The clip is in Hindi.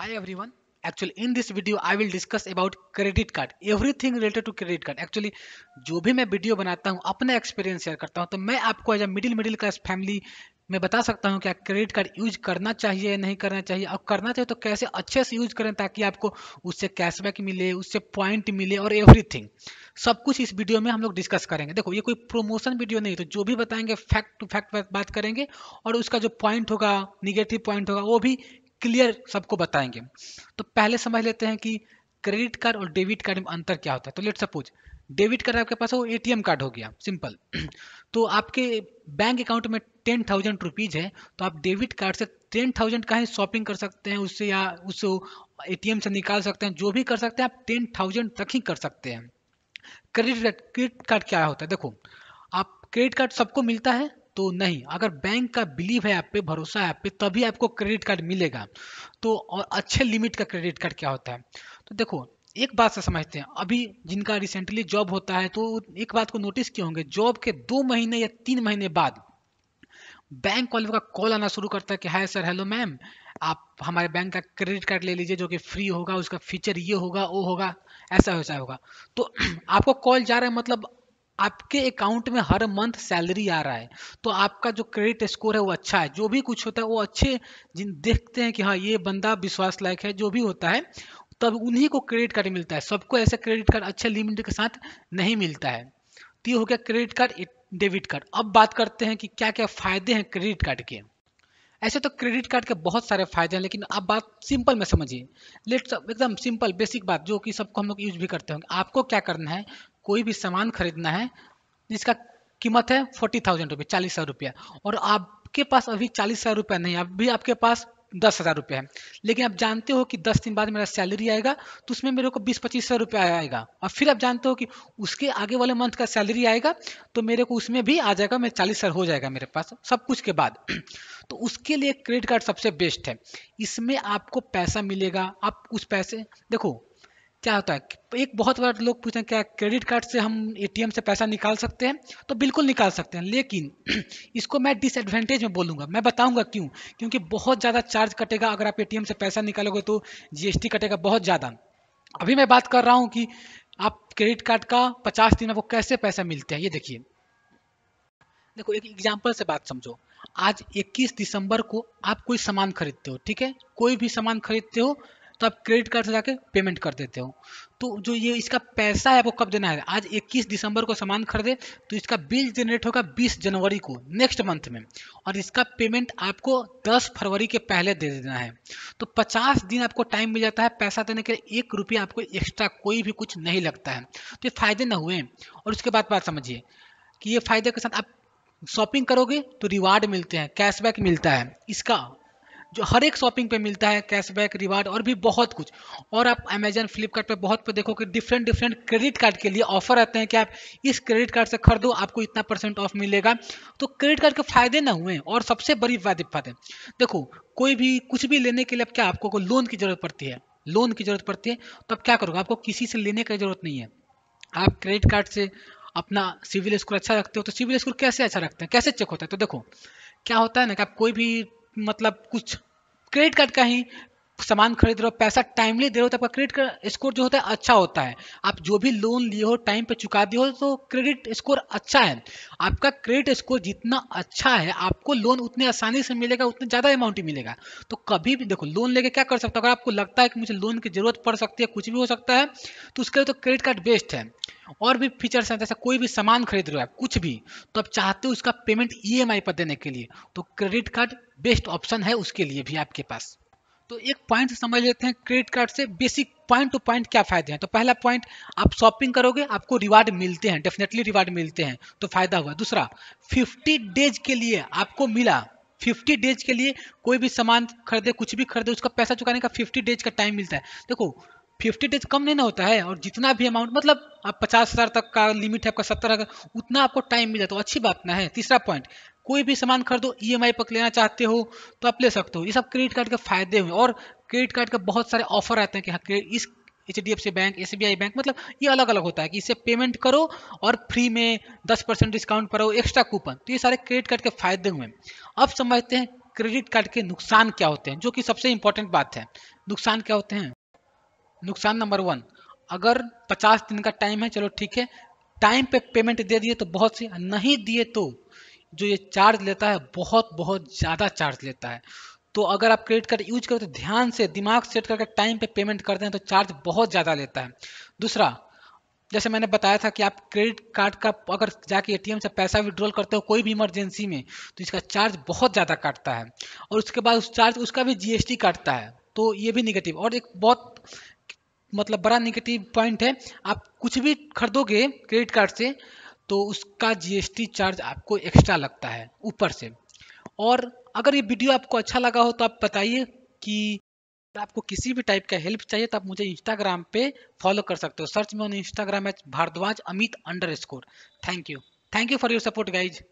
hi everyone actually in this video I will discuss about credit card everything related to credit card actually जो भी मैं वीडियो बनाता हूँ अपना एक्सपीरियंस शेयर करता हूँ तो मैं आपको as a middle middle class family मैं बता सकता हूँ आप क्रेडिट कार्ड यूज करना चाहिए या नहीं करना चाहिए और करना चाहिए तो कैसे अच्छे से यूज करें ताकि आपको उससे कैशबैक मिले उससे पॉइंट मिले और एवरीथिंग सब कुछ इस वीडियो में हम लोग डिस्कस करेंगे देखो ये कोई प्रमोशन वीडियो नहीं तो जो भी बताएंगे फैक्ट टू फैक्ट बात करेंगे और उसका जो पॉइंट होगा निगेटिव पॉइंट होगा वो भी क्लियर सबको बताएंगे तो पहले समझ लेते हैं कि क्रेडिट कार्ड और डेबिट कार्ड में अंतर क्या होता है तो लेट सपोज डेबिट कार्ड आपके पास हो ए कार्ड हो गया सिंपल तो आपके बैंक अकाउंट में टेन थाउजेंड रुपीज़ है तो आप डेबिट कार्ड से टेन थाउजेंड का ही शॉपिंग कर सकते हैं उससे या उस ए से निकाल सकते हैं जो भी कर सकते हैं आप टेन थाउजेंड तक ही कर सकते हैं क्रेडिट क्रेडिट कार्ड क्या होता है देखो आप क्रेडिट कार्ड सबको मिलता है तो नहीं अगर बैंक का बिलीव है आप पे भरोसा है आप पे तभी आपको क्रेडिट कार्ड मिलेगा तो और अच्छे लिमिट का क्रेडिट कार्ड क्या होता है तो देखो एक बात से समझते हैं अभी जिनका रिसेंटली जॉब होता है तो एक बात को नोटिस किए होंगे जॉब के दो महीने या तीन महीने बाद बैंक वाले का कॉल आना शुरू करता है कि हाय सर हेलो मैम आप हमारे बैंक का क्रेडिट कार्ड ले लीजिए जो कि फ्री होगा उसका फीचर ये होगा वो होगा ऐसा वैसा होगा तो आपको कॉल जा रहा है मतलब आपके अकाउंट में हर मंथ सैलरी आ रहा है तो आपका जो क्रेडिट स्कोर है वो अच्छा है जो भी कुछ होता है वो अच्छे जिन देखते हैं कि हाँ ये बंदा विश्वास लायक है जो भी होता है तब उन्हीं को क्रेडिट कार्ड मिलता है सबको ऐसे क्रेडिट कार्ड अच्छे लिमिट के साथ नहीं मिलता है तो ये हो गया क्रेडिट कार्ड डेबिट कार्ड अब बात करते हैं कि क्या क्या फ़ायदे हैं क्रेडिट कार्ड के ऐसे तो क्रेडिट कार्ड के बहुत सारे फायदे हैं लेकिन आप बात सिंपल में समझिए लेट्स एकदम सिंपल बेसिक बात जो कि सबको हम लोग यूज भी करते होंगे आपको क्या करना है कोई भी सामान खरीदना है जिसका कीमत है फोर्टी थाउजेंड रुपये चालीस हज़ार रुपया और आपके पास अभी चालीस हज़ार रुपया नहीं अभी आपके पास दस हज़ार रुपये है लेकिन आप जानते हो कि दस दिन बाद मेरा सैलरी आएगा तो उसमें मेरे को बीस पच्चीस सौ रुपया आएगा और फिर आप जानते हो कि उसके आगे वाले मंथ का सैलरी आएगा तो मेरे को उसमें भी आ जाएगा मेरे चालीस हज़ार हो जाएगा मेरे पास सब कुछ के बाद तो उसके लिए क्रेडिट कार्ड सबसे बेस्ट है इसमें आपको पैसा मिलेगा आप उस पैसे देखो क्या होता है एक बहुत बार लोग पूछते हैं क्या क्रेडिट कार्ड से हम एटीएम से पैसा निकाल सकते हैं तो बिल्कुल निकाल सकते हैं लेकिन इसको मैं डिसएडवांटेज में बोलूंगा मैं बताऊंगा क्यों क्योंकि बहुत ज़्यादा चार्ज कटेगा अगर आप एटीएम से पैसा निकालोगे तो जीएसटी कटेगा बहुत ज़्यादा अभी मैं बात कर रहा हूँ कि आप क्रेडिट कार्ड का पचास दिन आपको कैसे पैसा मिलता है ये देखिए देखो एक एग्जाम्पल से बात समझो आज 21 दिसंबर को आप कोई सामान खरीदते हो ठीक है कोई भी सामान खरीदते हो तो आप क्रेडिट कार्ड से जाके पेमेंट कर देते हो तो जो ये इसका पैसा है आपको कब देना है आज 21 दिसंबर को सामान खरीदे तो इसका बिल जनरेट होगा 20 जनवरी को नेक्स्ट मंथ में और इसका पेमेंट आपको 10 फरवरी के पहले दे देना है तो 50 दिन आपको टाइम मिल जाता है पैसा देने के लिए एक रुपया आपको एक्स्ट्रा कोई भी कुछ नहीं लगता है तो ये फायदे ना हुए और उसके बाद बात समझिए कि ये फायदे के साथ आप शॉपिंग करोगे तो रिवार्ड मिलते हैं कैशबैक मिलता है इसका जो हर एक शॉपिंग पे मिलता है कैशबैक रिवार्ड और भी बहुत कुछ और आप अमेजन फ्लिपकार्ट बहुत पे देखो कि डिफरेंट डिफरेंट क्रेडिट कार्ड के लिए ऑफर आते हैं कि आप इस क्रेडिट कार्ड से खरीदो आपको इतना परसेंट ऑफ मिलेगा तो क्रेडिट कार्ड के फायदे ना हुए और सबसे बड़ी वादे फायदे देखो कोई भी कुछ भी लेने के लिए अब क्या आपको लोन की जरूरत पड़ती है लोन की जरूरत पड़ती है तो आप क्या करोगे आपको किसी से लेने की जरूरत नहीं है आप क्रेडिट कार्ड से अपना सिविल स्कोर अच्छा रखते हो तो सिविल स्कोर कैसे अच्छा रखते हैं कैसे चेक होता है तो देखो क्या होता है ना कि आप कोई भी मतलब कुछ क्रेडिट कार्ड का ही सामान खरीद रहे हो पैसा टाइमली दे रहे हो तो आपका क्रेडिट स्कोर जो होता है अच्छा होता है आप जो भी लोन लिए हो टाइम पे चुका दिए हो तो क्रेडिट स्कोर अच्छा है आपका क्रेडिट स्कोर जितना अच्छा है आपको लोन उतने आसानी से मिलेगा उतने ज़्यादा अमाउंट ही मिलेगा तो कभी भी देखो लोन लेके क्या कर सकते हो अगर आपको लगता है कि मुझे लोन की जरूरत पड़ सकती है कुछ भी हो सकता है तो उसके लिए तो क्रेडिट कार्ड बेस्ट है और भी फीचर्स हैं जैसे कोई भी सामान खरीद रहे हो आप कुछ भी तो आप चाहते हो उसका पेमेंट ई e पर देने के लिए तो क्रेडिट कार्ड बेस्ट ऑप्शन है उसके लिए भी आपके पास तो एक पॉइंट समझ लेते हैं क्रेडिट कार्ड से बेसिक पॉइंट टू पॉइंट क्या फायदे हैं तो पहला पॉइंट आप शॉपिंग करोगे आपको रिवार्ड मिलते हैं डेफिनेटली रिवार्ड मिलते हैं तो फायदा हुआ दूसरा 50 डेज के लिए आपको मिला 50 डेज के लिए कोई भी सामान खरीदे कुछ भी खरीदे उसका पैसा चुकाने का 50 डेज का टाइम मिलता है देखो 50 डेज कम नहीं ना होता है और जितना भी अमाउंट मतलब आप पचास हज़ार तक का लिमिट है आपका सत्तर हज़ार उतना आपको टाइम मिला तो अच्छी बात ना है तीसरा पॉइंट कोई भी सामान खरीदो ई e पर लेना चाहते हो तो आप ले सकते हो ये सब क्रेडिट कार्ड के फायदे हुए और क्रेडिट कार्ड के बहुत सारे ऑफर रहते हैं कि हाँ इस H D F C bank S B I bank मतलब ये अलग अलग होता है कि इसे पेमेंट करो और फ्री में दस परसेंट डिस्काउंट पर एक्स्ट्रा कूपन तो ये सारे क्रेडिट कार्ड के फायदे हुए अब समझते हैं क्रेडिट कार्ड के नुकसान क्या होते हैं जो कि सबसे इंपॉर्टेंट बात है नुकसान क्या होते हैं नुकसान नंबर वन अगर पचास दिन का टाइम है चलो ठीक है टाइम पे पेमेंट दे दिए तो बहुत सी नहीं दिए तो जो ये चार्ज लेता है बहुत बहुत ज़्यादा चार्ज लेता है तो अगर आप क्रेडिट कार्ड यूज करें तो ध्यान से दिमाग सेट करके टाइम पे पेमेंट करते हैं तो चार्ज बहुत ज़्यादा लेता है दूसरा जैसे मैंने बताया था कि आप क्रेडिट कार्ड का अगर जाके एटीएम से पैसा विड्रॉल करते हो कोई भी इमरजेंसी में तो इसका चार्ज बहुत ज़्यादा काटता है और उसके बाद उस चार्ज उसका भी जीएसटी काटता है तो ये भी निगेटिव और एक बहुत मतलब बड़ा निगेटिव पॉइंट है आप कुछ भी खरीदोगे क्रेडिट कार्ड से तो उसका जीएसटी चार्ज आपको एक्स्ट्रा लगता है ऊपर से और अगर ये वीडियो आपको अच्छा लगा हो तो आप बताइए कि आपको किसी भी टाइप का हेल्प चाहिए तो आप मुझे इंस्टाग्राम पे फॉलो कर सकते हो सर्च में on Instagram H Bhardwaj Amit under thank you thank you for your support guys